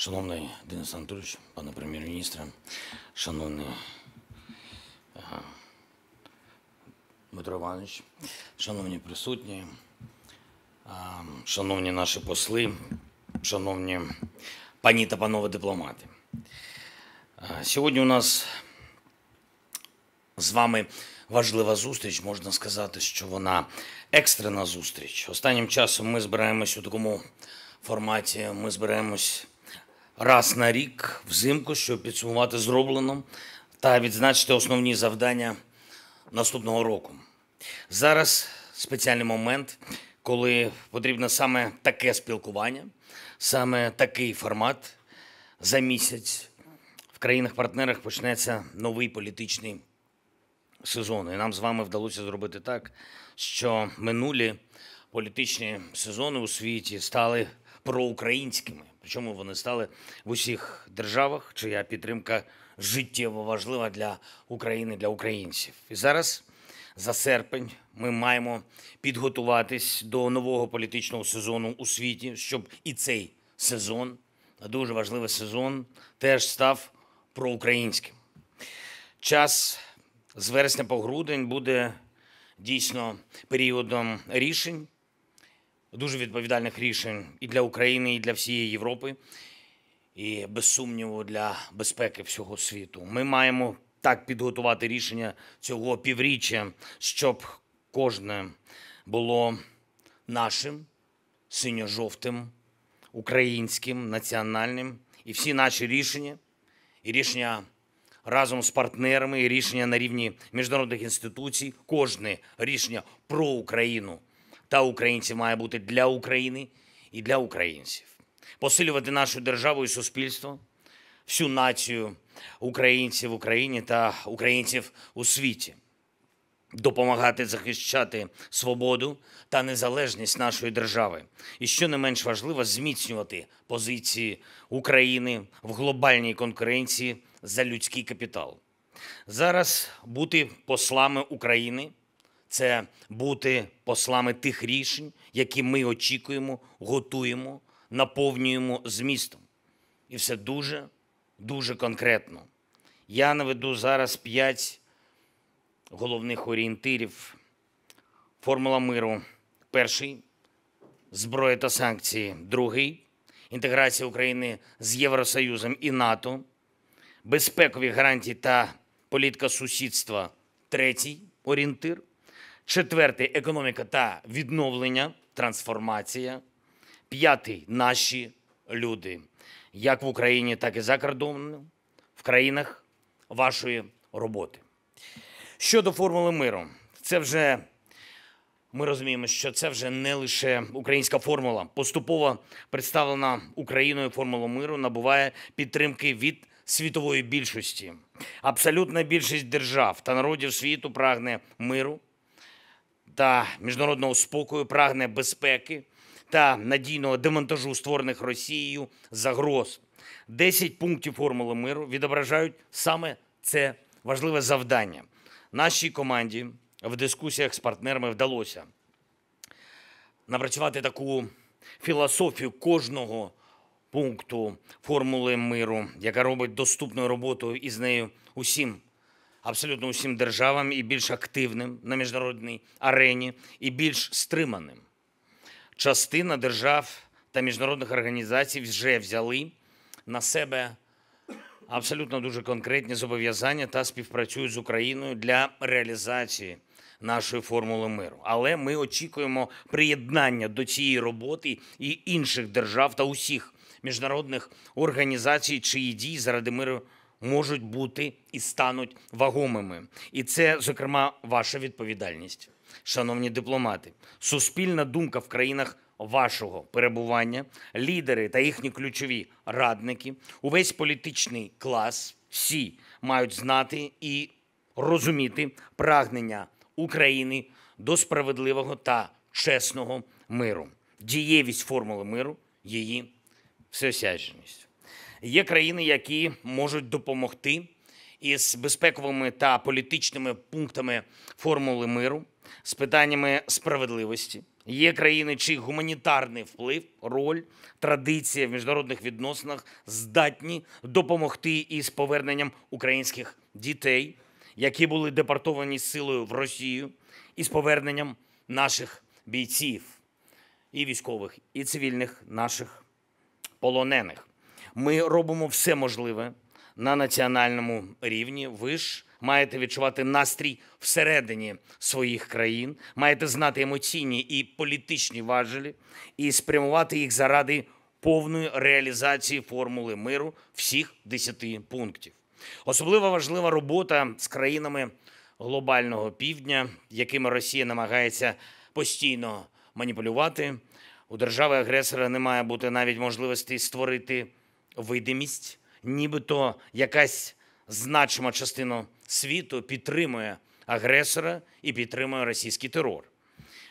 Шановний Денис Анатольович, пане прем'єр-міністре, шановний е, Дмитро Іванович, шановні присутні, е, шановні наші посли, шановні пані та панове дипломати. Е, сьогодні у нас з вами важлива зустріч, можна сказати, що вона екстрена зустріч. Останнім часом ми збираємось у такому форматі, ми збираємось раз на рік взимку, щоб підсумувати зроблено та відзначити основні завдання наступного року. Зараз спеціальний момент, коли потрібно саме таке спілкування, саме такий формат за місяць в країнах-партнерах почнеться новий політичний сезон. І нам з вами вдалося зробити так, що минулі політичні сезони у світі стали проукраїнськими. Чому вони стали в усіх державах, чия підтримка життєво важлива для України, для українців. І зараз, за серпень, ми маємо підготуватись до нового політичного сезону у світі, щоб і цей сезон, дуже важливий сезон, теж став проукраїнським. Час з вересня по грудень буде дійсно періодом рішень дуже відповідальних рішень і для України, і для всієї Європи, і без сумніву для безпеки всього світу. Ми маємо так підготувати рішення цього півріччя, щоб кожне було нашим синьо-жовтим, українським, національним, і всі наші рішення, і рішення. Разом з партнерами і рішення на рівні міжнародних інституцій, кожне рішення про Україну та українців має бути для України і для українців, посилювати нашу державу і суспільство, всю націю українців в Україні та українців у світі, допомагати захищати свободу та незалежність нашої держави, і що не менш важливо, зміцнювати позиції України в глобальній конкуренції за людський капітал. Зараз бути послами України це бути послами тих рішень, які ми очікуємо, готуємо, наповнюємо змістом. І все дуже, дуже конкретно. Я наведу зараз п'ять головних орієнтирів. Формула миру. Перший зброя та санкції. Другий інтеграція України з Євросоюзом і НАТО, безпекові гарантії та політика сусідства третій орієнтир. Четвертий економіка та відновлення, трансформація. П'ятий наші люди, як в Україні, так і за кордоном, в країнах вашої роботи. Щодо формули миру, це вже ми розуміємо, що це вже не лише українська формула. Поступово представлена Україною формула миру набуває підтримки від світової більшості. Абсолютна більшість держав та народів світу прагне миру та міжнародного спокою, прагне безпеки та надійного демонтажу створених Росією загроз. Десять пунктів формули миру відображають саме це важливе завдання. Нашій команді в дискусіях з партнерами вдалося напрацювати таку філософію кожного. Пункту формули миру, яка робить доступною роботою із нею усім абсолютно усім державам і більш активним на міжнародній арені, і більш стриманим. Частина держав та міжнародних організацій вже взяли на себе абсолютно дуже конкретні зобов'язання та співпрацюють з Україною для реалізації. Нашої формули миру, але ми очікуємо приєднання до цієї роботи і інших держав та усіх міжнародних організацій, чиї дії заради миру можуть бути і стануть вагомими. І це, зокрема, ваша відповідальність, шановні дипломати. Суспільна думка в країнах. Вашого перебування, лідери та їхні ключові радники, увесь політичний клас, всі мають знати і розуміти прагнення України до справедливого та чесного миру, дієвість формули миру, її всеосяжність. Є країни, які можуть допомогти із безпековими та політичними пунктами формули миру, з питаннями справедливості. Є країни, чий гуманітарний вплив, роль, традиція в міжнародних відносинах здатні допомогти із поверненням українських дітей, які були депортовані силою в Росію, і з поверненням наших бійців, і військових, і цивільних наших полонених. Ми робимо все можливе на національному рівні. Ви ж маєте відчувати настрій всередині своїх країн, маєте знати емоційні і політичні важелі і спрямувати їх заради повної реалізації формули миру всіх десяти пунктів. Особливо важлива робота з країнами глобального півдня, якими Росія намагається постійно маніпулювати. У держави агресора не має бути навіть можливості створити видимість, нібито якась значима частина світу підтримує агресора і підтримує російський терор.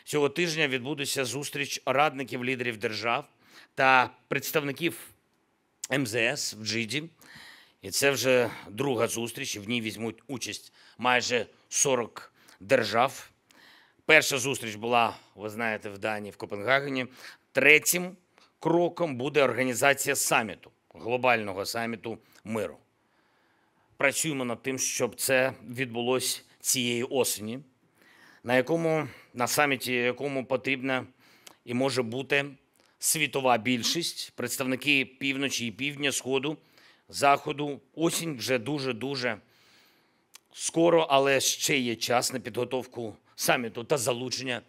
Цього тижня відбудеться зустріч радників лідерів держав та представників МЗС в Джиді. І це вже друга зустріч. В ній візьмуть участь майже 40 держав. Перша зустріч була, ви знаєте, в Данії в Копенгагені. Третім кроком буде організація саміту глобального саміту миру. Працюємо над тим, щоб це відбулося цієї осені, на якому на саміті якому потрібна і може бути світова більшість, представники півночі і півдня, сходу, заходу. Осінь вже дуже дуже скоро, але ще є час на підготовку саміту та залучення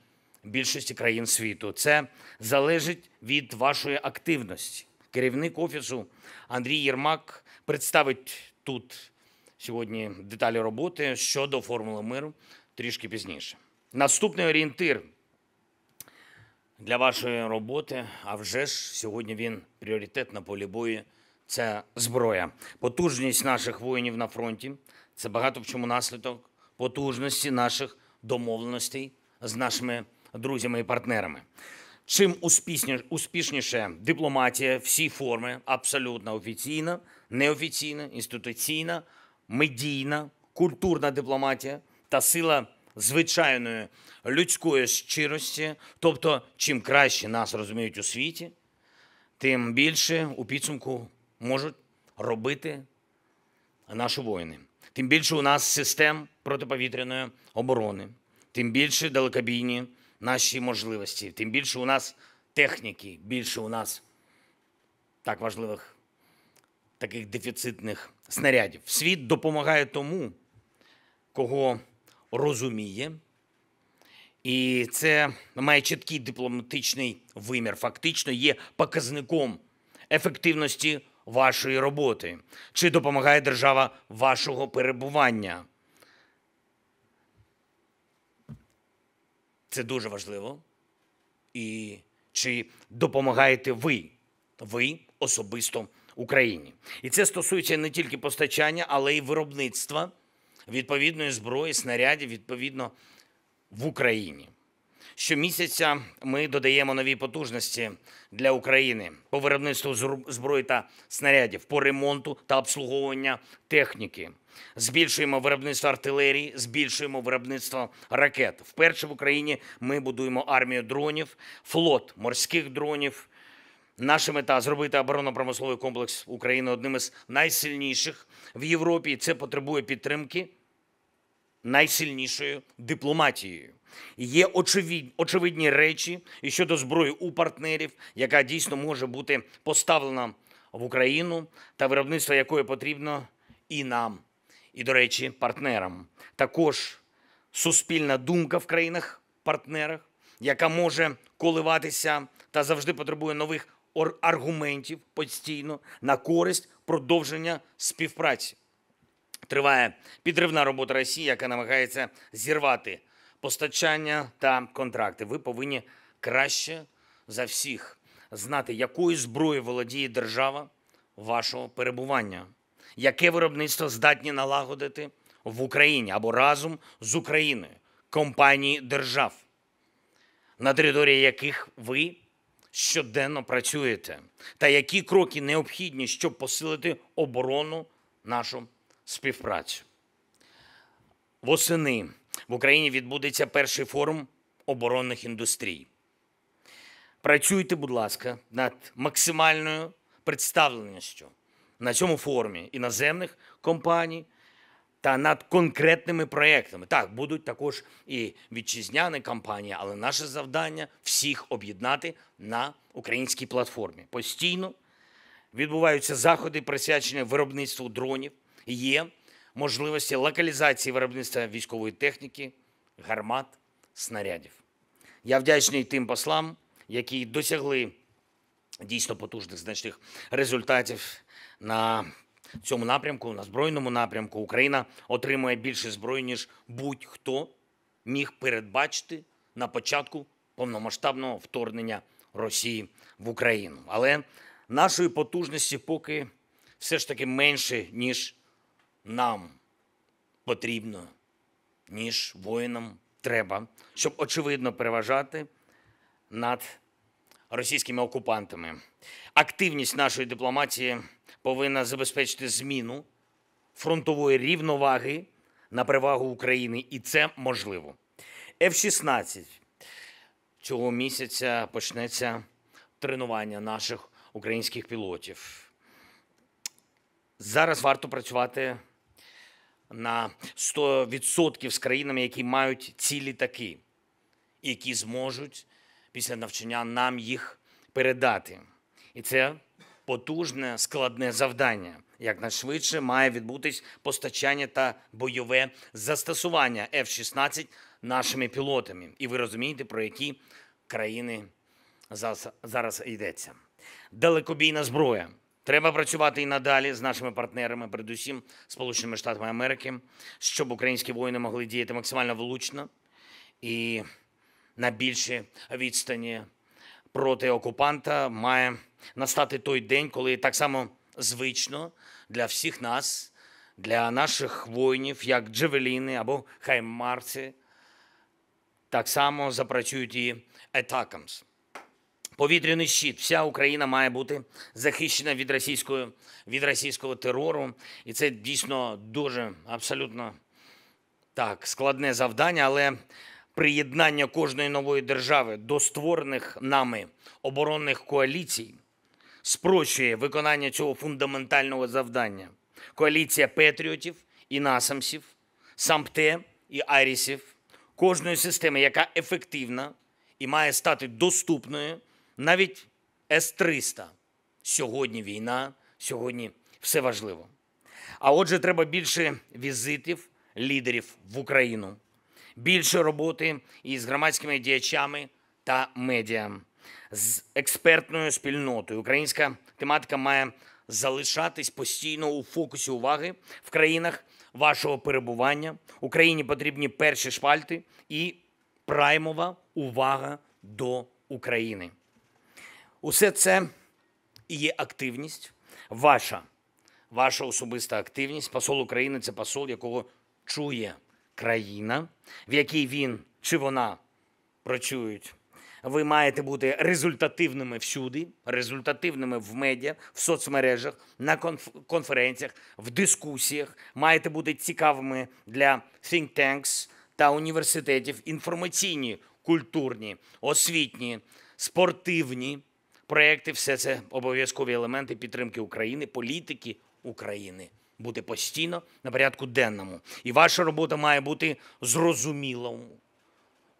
більшості країн світу. Це залежить від вашої активності керівник офісу Андрій Єрмак представить тут сьогодні деталі роботи щодо формули миру трішки пізніше. Наступний орієнтир для вашої роботи, а вже ж сьогодні він пріоритет на полі бою. Це зброя, потужність наших воїнів на фронті. Це багато в чому наслідок потужності наших домовленостей з нашими друзями і партнерами. Чим успішніше, дипломатія, всі форми, абсолютно офіційна, неофіційна, інституційна, медійна, культурна дипломатія та сила звичайної людської щирості. Тобто, чим краще нас розуміють у світі, тим більше у підсумку можуть робити наші воїни. Тим більше у нас систем протиповітряної оборони, тим більше далекобійні наші можливості. Тим більше у нас техніки, більше у нас так важливих таких дефіцитних снарядів. Світ допомагає тому, кого розуміє. І це має чіткий дипломатичний вимір. Фактично є показником ефективності вашої роботи. Чи допомагає держава вашого перебування? Це дуже важливо. І чи допомагаєте ви, ви особисто Україні? І це стосується не тільки постачання, але й виробництва відповідної зброї, снарядів відповідно в Україні. Щомісяця ми додаємо нові потужності для України по виробництву зброї та снарядів, по ремонту та обслуговуванню техніки. Збільшуємо виробництво артилерії, збільшуємо виробництво ракет. Вперше в Україні ми будуємо армію дронів, флот морських дронів. Наша мета зробити оборонно-промисловий комплекс України одним із найсильніших в Європі. Це потребує підтримки найсильнішою дипломатією. Є очевидні, очевидні речі щодо зброї у партнерів, яка дійсно може бути поставлена в Україну та виробництво якої потрібно і нам, і, до речі, партнерам. Також суспільна думка в країнах-партнерах, яка може коливатися та завжди потребує нових аргументів постійно на користь продовження співпраці. Триває підривна робота Росії, яка намагається зірвати постачання та контракти. Ви повинні краще за всіх знати, якою зброєю володіє держава вашого перебування, яке виробництво здатні налагодити в Україні або разом з Україною компанії держав, на території яких ви щоденно працюєте, та які кроки необхідні, щоб посилити оборону нашу співпрацю. Восени в Україні відбудеться перший форум оборонних індустрій. Працюйте, будь ласка, над максимальною представленістю на цьому форумі іноземних компаній та над конкретними проектами. Так, будуть також і вітчизняні компанії, але наше завдання всіх об'єднати на українській платформі. Постійно відбуваються заходи, присвячені виробництву дронів. Є можливості локалізації виробництва військової техніки, гармат, снарядів. Я вдячний тим послам, які досягли дійсно потужних значних результатів на цьому напрямку, на збройному напрямку. Україна отримує більше зброї, ніж будь-хто міг передбачити на початку повномасштабного вторгнення Росії в Україну. Але нашої потужності поки все ж таки менше ніж нам потрібно, ніж воїнам треба, щоб очевидно переважати над російськими окупантами. Активність нашої дипломатії повинна забезпечити зміну фронтової рівноваги на перевагу України, і це можливо. F-16 цього місяця почнеться тренування наших українських пілотів. Зараз варто працювати на 100% з країнами, які мають ці літаки, які зможуть після навчання нам їх передати. І це потужне складне завдання. Якнайшвидше має відбутись постачання та бойове застосування f 16 нашими пілотами. І ви розумієте, про які країни зараз йдеться. Далекобійна зброя Треба працювати і надалі з нашими партнерами, передусім Сполученими Штатами Америки, щоб українські воїни могли діяти максимально влучно і на більшій відстані проти окупанта має настати той день, коли так само звично для всіх нас, для наших воїнів, як Джевеліни або Хаймарці, так само запрацюють і Атакамс повітряний щит. Вся Україна має бути захищена від російської від російського терору. І це дійсно дуже абсолютно так складне завдання, але приєднання кожної нової держави до створених нами оборонних коаліцій спрощує виконання цього фундаментального завдання. Коаліція патріотів і насамсів, сампте і арісів, кожної системи, яка ефективна і має стати доступною навіть С-300. Сьогодні війна, сьогодні все важливо. А отже, треба більше візитів лідерів в Україну, більше роботи із громадськими діячами та медіа, з експертною спільнотою. Українська тематика має залишатись постійно у фокусі уваги в країнах вашого перебування. Україні потрібні перші шпальти і праймова увага до України. Усе це і є активність, ваша, ваша особиста активність. Посол України це посол, якого чує країна, в якій він чи вона працюють. Ви маєте бути результативними всюди, результативними в медіа, в соцмережах, на конференціях, в дискусіях. Маєте бути цікавими для think tanks та університетів, інформаційні, культурні, освітні, спортивні проекти, все це обов'язкові елементи підтримки України, політики України. Бути постійно на порядку денному. І ваша робота має бути зрозумілою,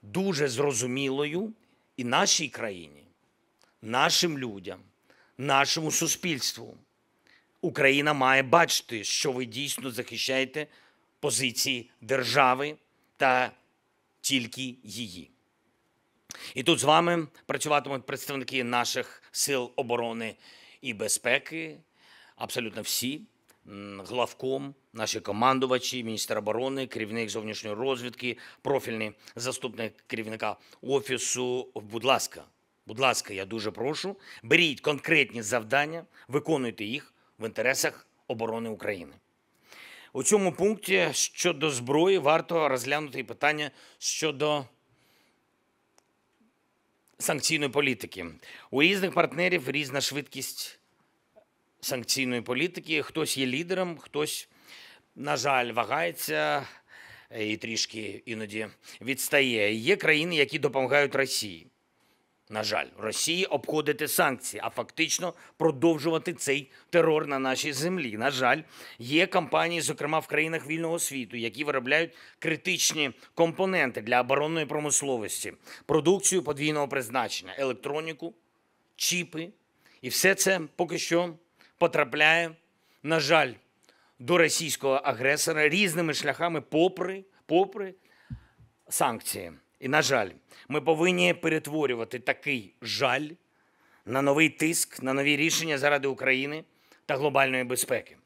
дуже зрозумілою і нашій країні, нашим людям, нашому суспільству. Україна має бачити, що ви дійсно захищаєте позиції держави та тільки її. І тут з вами працюватимуть представники наших сил оборони і безпеки, абсолютно всі. Главком, наші командувачі, міністр оборони, керівник зовнішньої розвідки, профільний заступник керівника офісу. Будь ласка, будь ласка, я дуже прошу. Беріть конкретні завдання, виконуйте їх в інтересах оборони України. У цьому пункті щодо зброї варто розглянути і питання щодо санкційної політики. У різних партнерів різна швидкість санкційної політики. Хтось є лідером, хтось, на жаль, вагається і трішки іноді відстає. Є країни, які допомагають Росії на жаль, Росії обходити санкції, а фактично продовжувати цей терор на нашій землі. На жаль, є компанії, зокрема в країнах вільного світу, які виробляють критичні компоненти для оборонної промисловості, продукцію подвійного призначення, електроніку, чіпи, і все це поки що потрапляє, на жаль, до російського агресора різними шляхами, попри, попри санкції. І, на жаль, ми повинні перетворювати такий жаль на новий тиск, на нові рішення заради України та глобальної безпеки.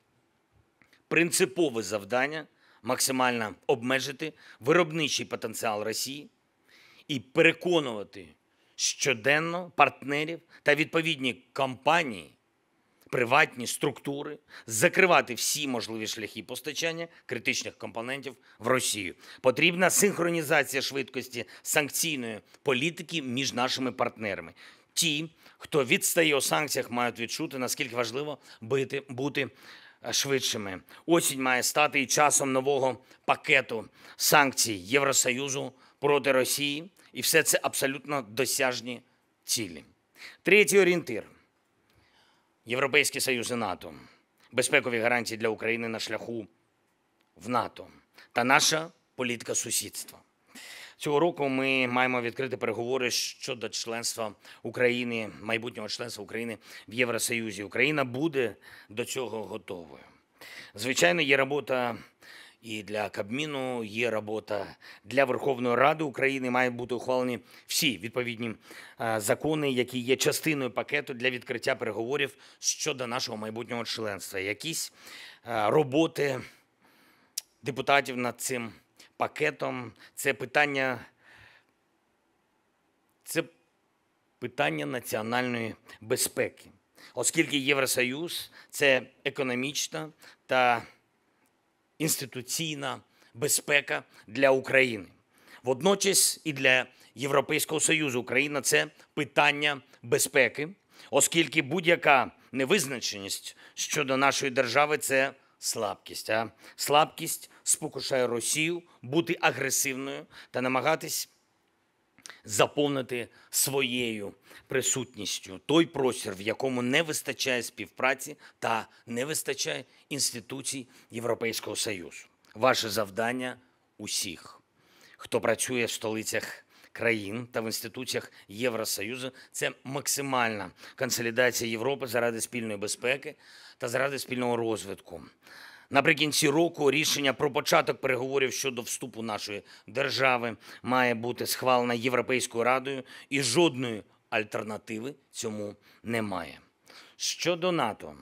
Принципове завдання максимально обмежити виробничий потенціал Росії і переконувати щоденно партнерів та відповідні компанії приватні структури закривати всі можливі шляхи постачання критичних компонентів в Росію. Потрібна синхронізація швидкості санкційної політики між нашими партнерами. Ті, хто відстає у санкціях, мають відчути наскільки важливо бити бути. Е, швидшими осінь має стати і часом нового пакету санкцій Євросоюзу проти Росії, і все це абсолютно досяжні цілі. Третій орієнтир Європейський Союз і НАТО, безпекові гарантії для України на шляху в НАТО та наша політика сусідства. Цього року ми маємо відкрити переговори щодо членства України, майбутнього членства України в Євросоюзі. Україна буде до цього готовою. Звичайно, є робота і для Кабміну є робота для Верховної Ради України. Мають бути ухвалені всі відповідні е, закони, які є частиною пакету для відкриття переговорів щодо нашого майбутнього членства. Якісь е, роботи депутатів над цим пакетом. Це питання. Це питання національної безпеки, оскільки Євросоюз це економічна та інституційна безпека для України. Водночас і для Європейського союзу Україна це питання безпеки, оскільки будь-яка невизначеність щодо нашої держави це слабкість. А слабкість спокушає Росію бути агресивною та намагатись заповнити своєю присутністю той простір, в якому не вистачає співпраці та не вистачає інституцій Європейського Союзу. Ваше завдання усіх, хто працює в столицях. Країн та в інституціях Євросоюзу це максимальна консолідація Європи заради спільної безпеки та заради спільного розвитку. Наприкінці року рішення про початок переговорів щодо вступу нашої держави має бути схвалено Європейською радою, і жодної альтернативи цьому немає. Щодо НАТО,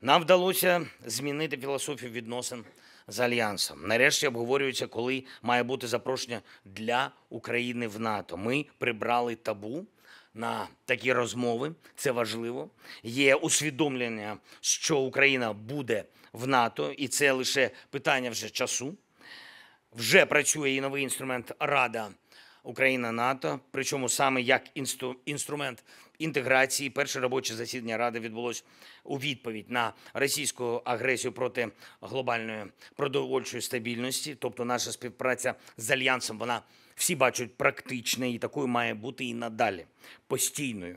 нам вдалося змінити філософію відносин з альянсом. Нарешті обговорюється, коли має бути запрошення для України в НАТО. Ми прибрали табу на такі розмови. Це важливо. Є усвідомлення, що Україна буде в НАТО, і це лише питання вже часу. Вже працює і новий інструмент Рада Україна НАТО. Причому саме як інструмент інтеграції, перше робоче засідання ради відбулось у відповідь на російську агресію проти глобальної продовольчої стабільності. Тобто, наша співпраця з альянсом вона. Всі бачать практичне, і такою має бути і надалі постійною.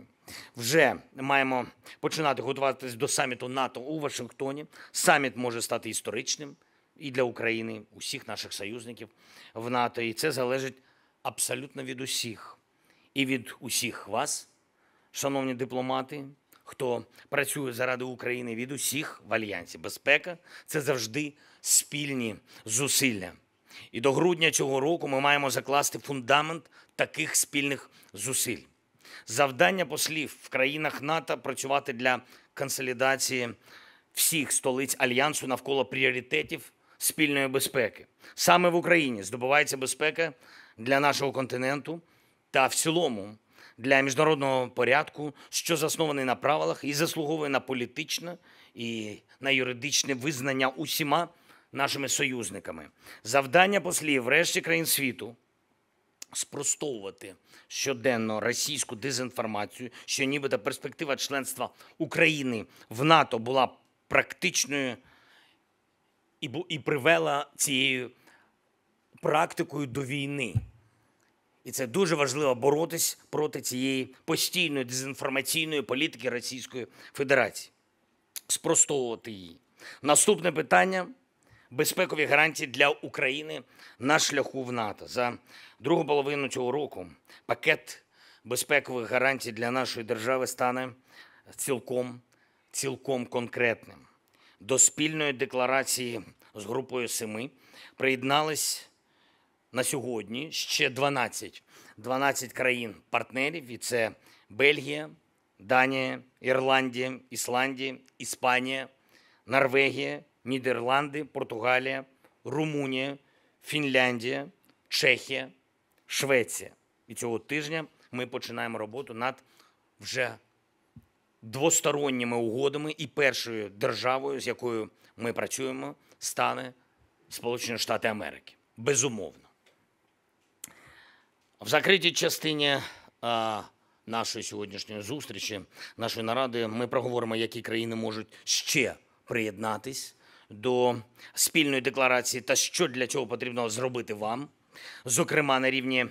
Вже маємо починати готуватись до саміту НАТО у Вашингтоні. Саміт може стати історичним і для України, усіх наших союзників в НАТО. І це залежить абсолютно від усіх і від усіх вас, шановні дипломати. Хто працює заради України від усіх в альянсі безпека? Це завжди спільні зусилля. І до грудня цього року ми маємо закласти фундамент таких спільних зусиль. Завдання послів в країнах НАТО працювати для консолідації всіх столиць альянсу навколо пріоритетів спільної безпеки. Саме в Україні здобувається безпека для нашого континенту та в цілому для міжнародного порядку, що заснований на правилах і заслуговує на політичне і на юридичне визнання усіма нашими союзниками. Завдання послів решті країн світу спростовувати щоденно російську дезінформацію, що нібито перспектива членства України в НАТО була практичною і привела цією практикою до війни. І це дуже важливо боротись проти цієї постійної дезінформаційної політики Російської Федерації, спростовувати її. Наступне питання безпекові гарантії для України на шляху в НАТО за другу половину цього року. Пакет безпекових гарантій для нашої держави стане цілком цілком конкретним. До спільної декларації з групою семи приєднались на сьогодні ще 12 12 країн-партнерів, і це Бельгія, Данія, Ірландія, Ісландія, Іспанія, Норвегія, Нідерланди, Португалія, Румунія, Фінляндія, Чехія, Швеція. І цього тижня ми починаємо роботу над вже двосторонніми угодами і першою державою, з якою ми працюємо, стане Сполучені Штати Америки. Безумовно. В закритій частині а, нашої сьогоднішньої зустрічі, нашої наради, ми проговоримо, які країни можуть ще приєднатись до спільної декларації та що для цього потрібно зробити вам, зокрема на рівні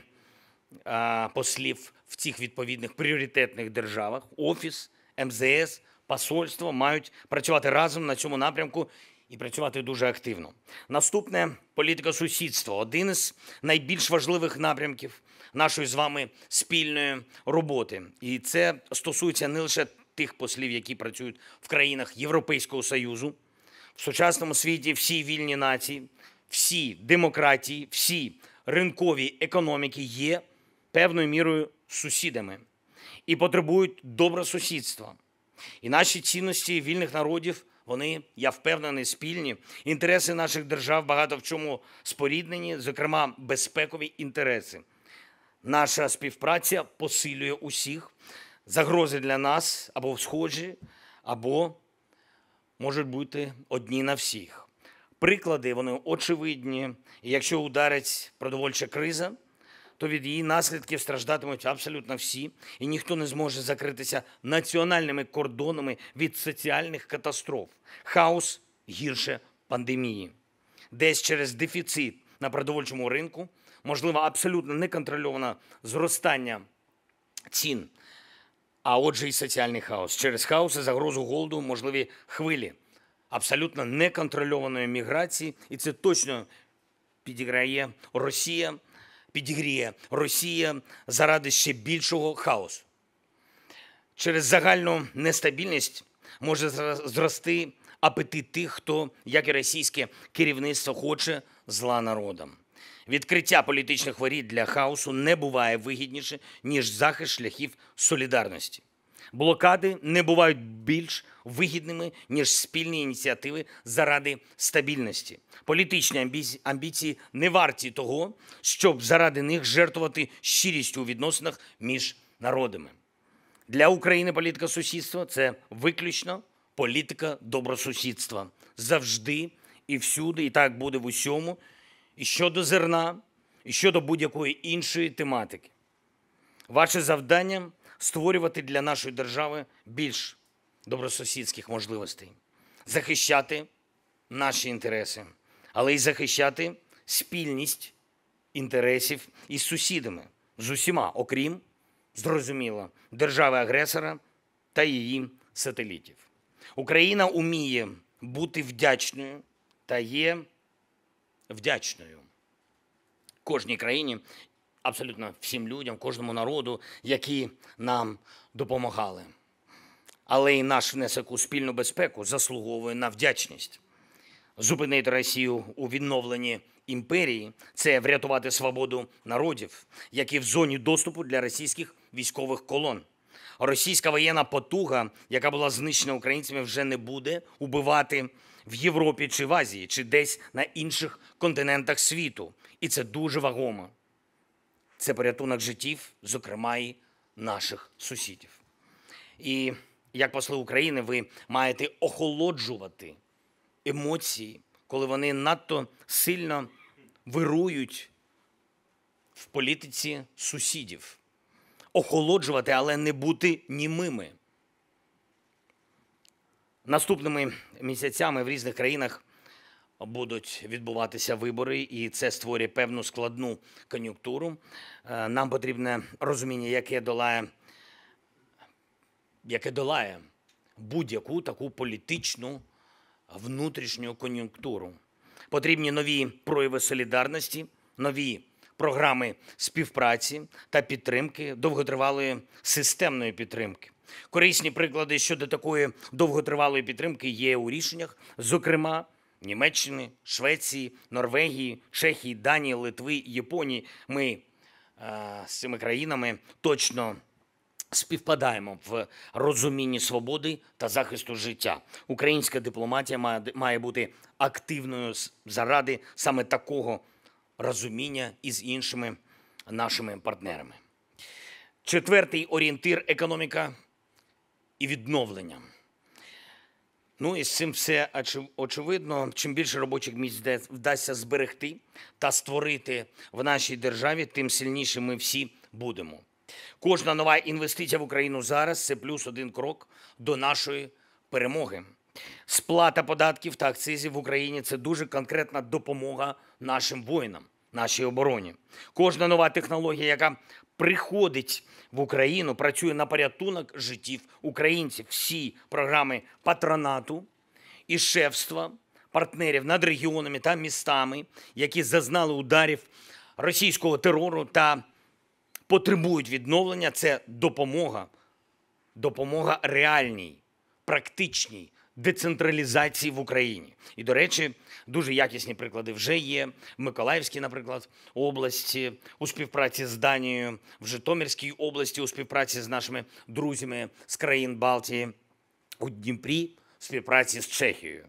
е, послів в цих відповідних пріоритетних державах, офіс, МЗС, посольство мають працювати разом на цьому напрямку. І працювати дуже активно. Наступне політика сусідства один із найбільш важливих напрямків нашої з вами спільної роботи. І це стосується не лише тих послів, які працюють в країнах Європейського союзу. В сучасному світі всі вільні нації, всі демократії, всі ринкові економіки є певною мірою сусідами і потребують добросусідства. І наші цінності вільних народів, вони, я впевнений, спільні. Інтереси наших держав багато в чому споріднені, зокрема, безпекові інтереси. Наша співпраця посилює усіх загрози для нас або схожі, або можуть бути одні на всіх. Приклади вони очевидні. І Якщо ударить продовольча криза, то від її наслідків страждатимуть абсолютно всі, і ніхто не зможе закритися національними кордонами від соціальних катастроф. Хаос гірше пандемії, десь через дефіцит на продовольчому ринку, можливо, абсолютно неконтрольоване зростання цін а отже, і соціальний хаос. Через хаос і загрозу голоду можливі хвилі абсолютно неконтрольованої міграції, і це точно підіграє Росія, підігріє Росія заради ще більшого хаосу. Через загальну нестабільність може зрости апетит тих, хто, як і російське керівництво, хоче зла народам. Відкриття політичних воріт для хаосу не буває вигідніше, ніж захист шляхів солідарності. Блокади не бувають більш вигідними, ніж спільні ініціативи заради стабільності. Політичні амбіції не варті того, щоб заради них жертвувати щирістю у відносинах між народами. Для України політика сусідства це виключно політика добросусідства завжди і всюди, і так буде в усьому і щодо зерна, і щодо будь-якої іншої тематики. Ваше завдання створювати для нашої держави більш добросусідських можливостей, захищати наші інтереси, але й захищати спільність інтересів із сусідами з усіма, окрім зрозуміло, держави-агресора та її сателітів. Україна уміє бути вдячною та є вдячною кожній країні, абсолютно всім людям, кожному народу, які нам допомагали. Але і наш внесок у спільну безпеку заслуговує на вдячність. Зупинити Росію у відновленні імперії це врятувати свободу народів, які в зоні доступу для російських військових колон. Російська воєнна потуга, яка була знищена українцями, вже не буде убивати в Європі чи в Азії, чи десь на інших континентах світу. І це дуже вагомо. Це порятунок життів, зокрема і наших сусідів. І як посли України, ви маєте охолоджувати емоції, коли вони надто сильно вирують в політиці сусідів. Охолоджувати, але не бути німими. Наступними місяцями в різних країнах будуть відбуватися вибори, і це створює певну складну кон'юнктуру. Е, нам потрібне розуміння, яке долає, яке долає будь-яку таку політичну внутрішню кон'юнктуру. Потрібні нові прояви солідарності, нові програми співпраці та підтримки, довготривалої системної підтримки. Корисні приклади щодо такої довготривалої підтримки є у рішеннях, зокрема Німеччини, Швеції, Норвегії, Чехії, Данії, Литви, Японії. Ми е, з цими країнами точно. Співпадаємо в розумінні свободи та захисту життя. Українська дипломатія має бути активною заради саме такого розуміння із іншими нашими партнерами. Четвертий орієнтир економіка і відновленням. Ну і з цим все очевидно. Чим більше робочих місць вдасться зберегти та створити в нашій державі, тим сильніше ми всі будемо. Кожна нова інвестиція в Україну зараз це плюс один крок до нашої перемоги. Сплата податків та акцизів в Україні це дуже конкретна допомога нашим воїнам нашій обороні. Кожна нова технологія, яка приходить в Україну, працює на порятунок життів українців. Всі програми патронату і шефства партнерів над регіонами та містами, які зазнали ударів російського терору та потребують відновлення. Це допомога, допомога реальній, практичній децентралізації в Україні. І, до речі, дуже якісні приклади вже є. В Миколаївській, наприклад, області у співпраці з Данією, в Житомирській області у співпраці з нашими друзями з країн Балтії, у Дніпрі в співпраці з Чехією.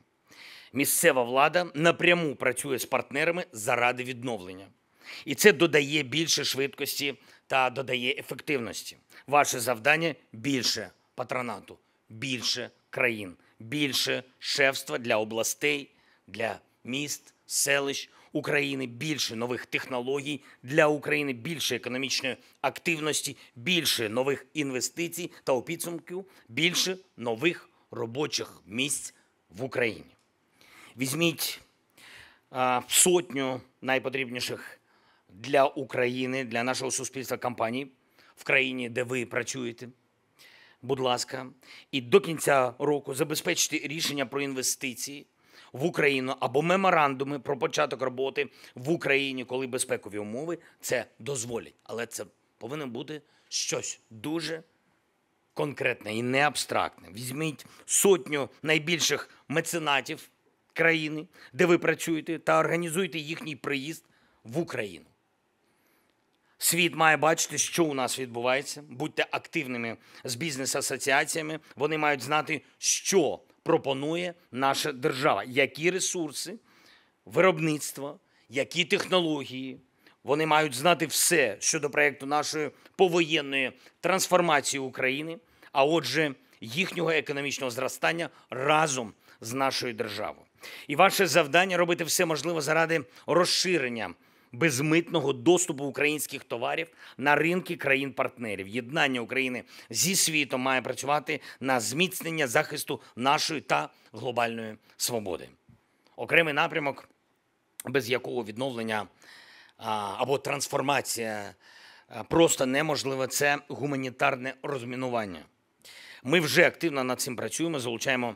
Місцева влада напряму працює з партнерами заради відновлення. І це додає більше швидкості та додає ефективності. Ваше завдання більше патронату, більше країн більше шефства для областей, для міст, селищ України, більше нових технологій для України, більше економічної активності, більше нових інвестицій та у підсумку більше нових робочих місць в Україні. Візьміть а, сотню найпотрібніших для України, для нашого суспільства компаній в країні, де ви працюєте будь ласка, і до кінця року забезпечити рішення про інвестиції в Україну або меморандуми про початок роботи в Україні, коли безпекові умови це дозволять. Але це повинно бути щось дуже. Конкретне і не абстрактне. Візьміть сотню найбільших меценатів країни, де ви працюєте, та організуйте їхній приїзд в Україну. Світ має бачити, що у нас відбувається. Будьте активними з бізнес-асоціаціями. Вони мають знати, що пропонує наша держава, які ресурси, виробництво, які технології. Вони мають знати все щодо проєкту нашої повоєнної трансформації України, а отже, їхнього економічного зростання разом з нашою державою. І ваше завдання робити все можливе заради розширення безмитного доступу українських товарів на ринки країн-партнерів. Єднання України зі світом має працювати на зміцнення захисту нашої та глобальної свободи. Окремий напрямок, без якого відновлення або трансформація просто неможливе. це гуманітарне розмінування. Ми вже активно над цим працюємо, залучаємо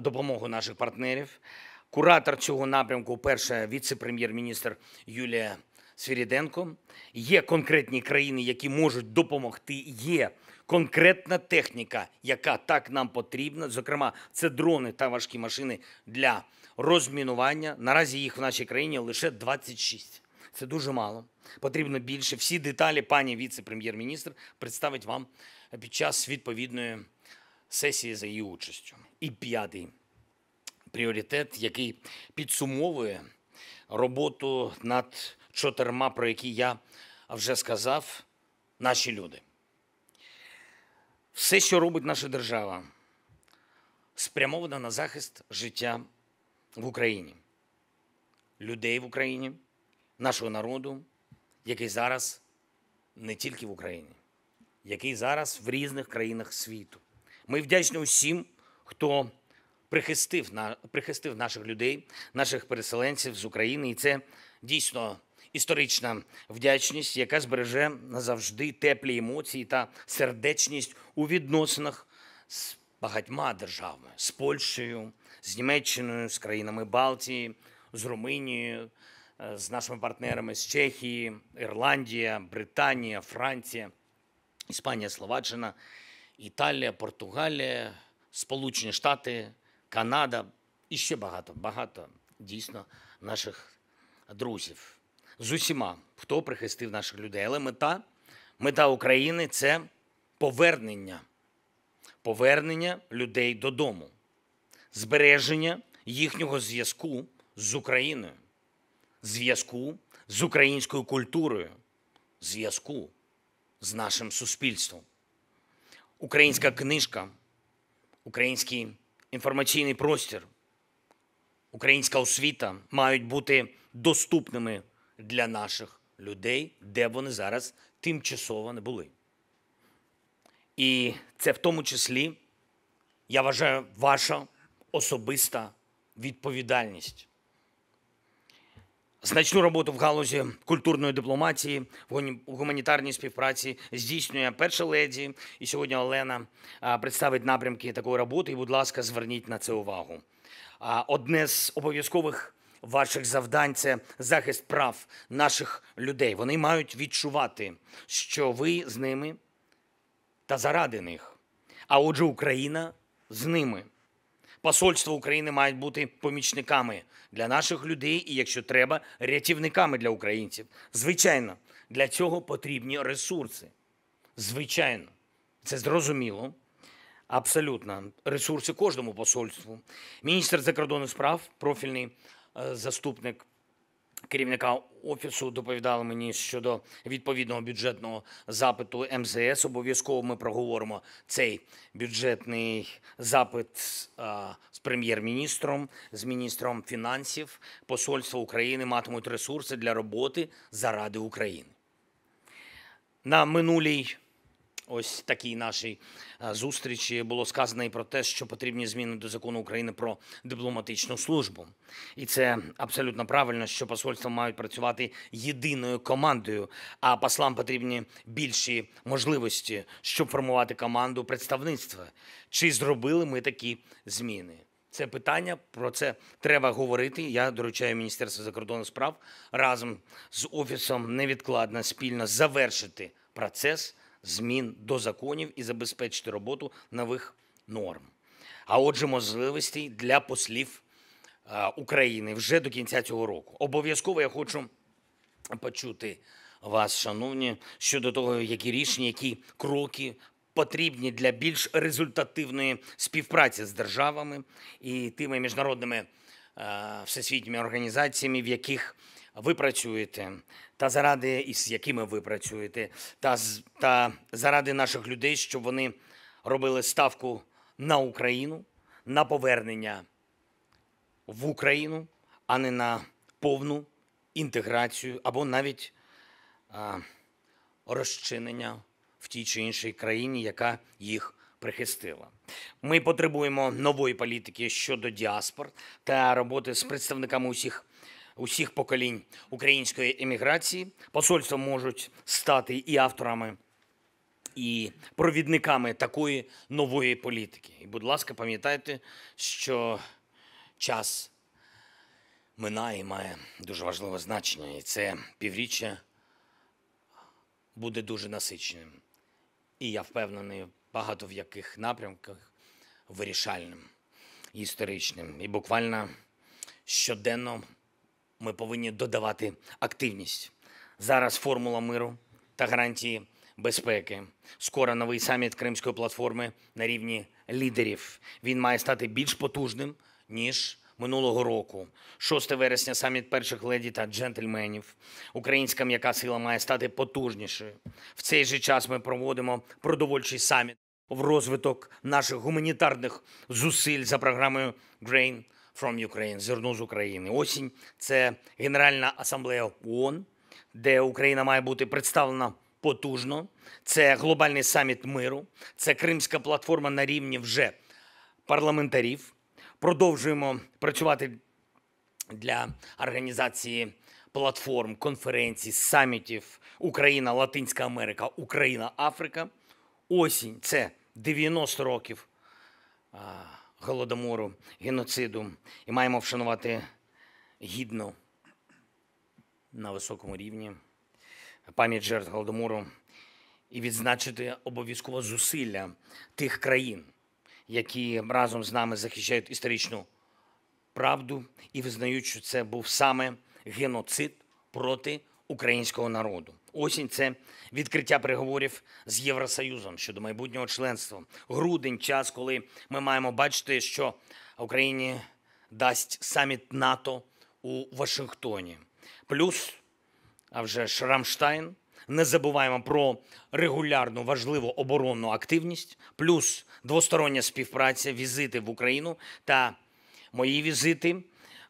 допомогу наших партнерів. Куратор цього напрямку, перша віце-прем'єр-міністр Юлія Свіріденко. Є конкретні країни, які можуть допомогти. Є конкретна техніка, яка так нам потрібна. Зокрема, це дрони та важкі машини для розмінування. Наразі їх в нашій країні лише 26. Це дуже мало. Потрібно більше. Всі деталі пані віце-прем'єр-міністр представить вам під час відповідної сесії за її участю. І п'ятий пріоритет, який підсумовує роботу над чотирма, про які я вже сказав, наші люди. Все, що робить наша держава, спрямовано на захист життя в Україні, людей в Україні, нашого народу, який зараз не тільки в Україні, який зараз в різних країнах світу. Ми вдячні усім, хто прихистив на прихистив наших людей, наших переселенців з України, і це дійсно історична вдячність, яка збереже назавжди теплі емоції та сердечність у відносинах з багатьма державами з Польщею, з Німеччиною, з країнами Балтії, з Румунією. Е, з нашими партнерами з Чехії, Ірландія, Британія, Франція, Іспанія, Словаччина, Італія, Португалія, Сполучені Штати, Канада і ще багато, багато дійсно наших друзів з усіма, хто прихистив наших людей. Але мета, мета України це повернення, повернення людей додому, збереження їхнього зв'язку з Україною, зв'язку з українською культурою, зв'язку з нашим суспільством. Українська книжка, український інформаційний простір, українська освіта мають бути доступними для наших людей, де б вони зараз тимчасово не були. І це в тому числі, я вважаю, ваша особиста відповідальність. Значну роботу в галузі культурної дипломатії в гуманітарній співпраці здійснює перша леді. І сьогодні Олена представить напрямки такої роботи. І, будь ласка, зверніть на це увагу. Одне з обов'язкових ваших завдань це захист прав наших людей. Вони мають відчувати, що ви з ними та заради них. А отже, Україна з ними. Посольства України мають бути помічниками для наших людей і, якщо треба, рятівниками для українців. Звичайно, для цього потрібні ресурси. Звичайно, це зрозуміло. Абсолютно, ресурси кожному посольству. Міністр закордонних справ, профільний е, заступник Керівника офісу доповідали мені щодо відповідного бюджетного запиту МЗС. Обов'язково ми проговоримо цей бюджетний запит е, з прем'єр-міністром, з міністром фінансів. Посольство України матимуть ресурси для роботи заради України. На минулій ось такій нашій е, зустрічі було сказано і про те, що потрібні зміни до закону України про дипломатичну службу, і це абсолютно правильно, що посольства мають працювати єдиною командою. А послам потрібні більші можливості, щоб формувати команду представництва. Чи зробили ми такі зміни? Це питання, про це треба говорити. Я доручаю Міністерству закордонних справ разом з офісом невідкладно спільно завершити процес змін до законів і забезпечити роботу нових норм. А отже, можливості для послів е, України вже до кінця цього року. Обов'язково я хочу почути вас, шановні, щодо того, які рішення, які кроки. Потрібні для більш результативної співпраці з державами і тими міжнародними е, всесвітніми організаціями, в яких ви працюєте, та заради із якими ви працюєте, та та заради наших людей, щоб вони робили ставку на Україну, на повернення в Україну, а не на повну інтеграцію або навіть а, розчинення в тій чи іншій країні, яка їх. Прихистила, ми потребуємо нової політики щодо діаспор та роботи з представниками усіх усіх поколінь української еміграції. Посольства можуть стати і авторами, і провідниками такої нової політики. І, будь ласка, пам'ятайте, що час минає і має дуже важливе значення, і це півріччя буде дуже насиченим. І я впевнений, багато в яких напрямках вирішальним, історичним і буквально щоденно ми повинні додавати активність. Зараз формула миру та гарантії безпеки. Скоро новий саміт Кримської платформи на рівні лідерів. Він має стати більш потужним ніж. Минулого року, 6 вересня, саміт перших леді та джентльменів, українська м'яка сила має стати потужнішою. В цей же час ми проводимо продовольчий саміт в розвиток наших гуманітарних зусиль за програмою Grain from Ukraine, зерно з України. Осінь це Генеральна асамблея ООН, де Україна має бути представлена потужно. Це глобальний саміт миру, це Кримська платформа на рівні вже парламентарів. Продовжуємо працювати для організації. Платформ, конференцій, самітів Україна, Латинська Америка, Україна, Африка. Осінь це 90 років голодомору, геноциду і маємо вшанувати гідно на високому рівні пам'ять жертв голодомору і відзначити обов'язково зусилля тих країн, які разом з нами захищають історичну правду і визнають, що це був саме геноцид проти українського народу. Осінь це відкриття переговорів з Євросоюзом щодо майбутнього членства. Грудень час, коли ми маємо бачити, що Україні дасть саміт НАТО у Вашингтоні. Плюс, а вже Шрамштайн. Не забуваємо про регулярну важливу оборонну активність, плюс двостороння співпраця, візити в Україну та мої візити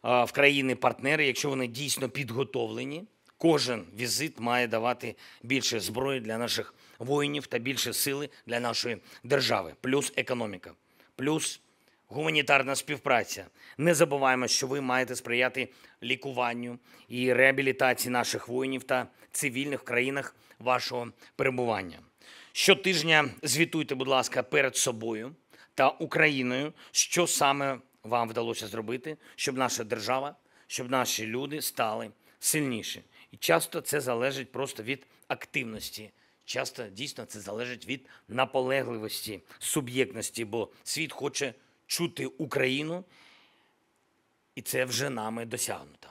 в країни-партнери, якщо вони дійсно підготовлені. Кожен візит має давати більше зброї для наших воїнів та більше сили для нашої держави, плюс економіка, плюс гуманітарна співпраця. Не забуваємо, що ви маєте сприяти лікуванню і реабілітації наших воїнів та цивільних країнах вашого перебування. Щотижня звітуйте, будь ласка, перед собою та Україною, що саме вам вдалося зробити, щоб наша держава, щоб наші люди стали сильніші. І часто це залежить просто від активності. Часто дійсно це залежить від наполегливості, суб'єктності, бо світ хоче чути Україну, і це вже нами досягнуто.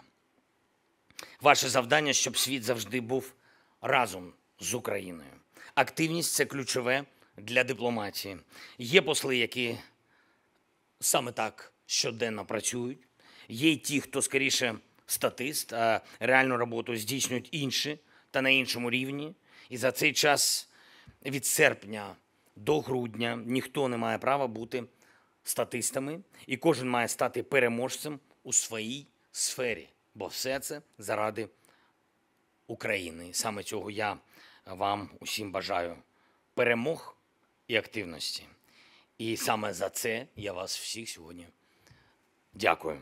Ваше завдання, щоб світ завжди був разом з Україною. Активність це ключове для дипломатії. Є посли, які саме так щоденно працюють, є й ті, хто скоріше статист, а реальну роботу здійснюють інші та на іншому рівні. І за цей час від серпня до грудня ніхто не має права бути статистами, і кожен має стати переможцем у своїй сфері, бо все це заради України. Саме цього я вам усім бажаю перемог і активності. І саме за це я вас всіх сьогодні дякую.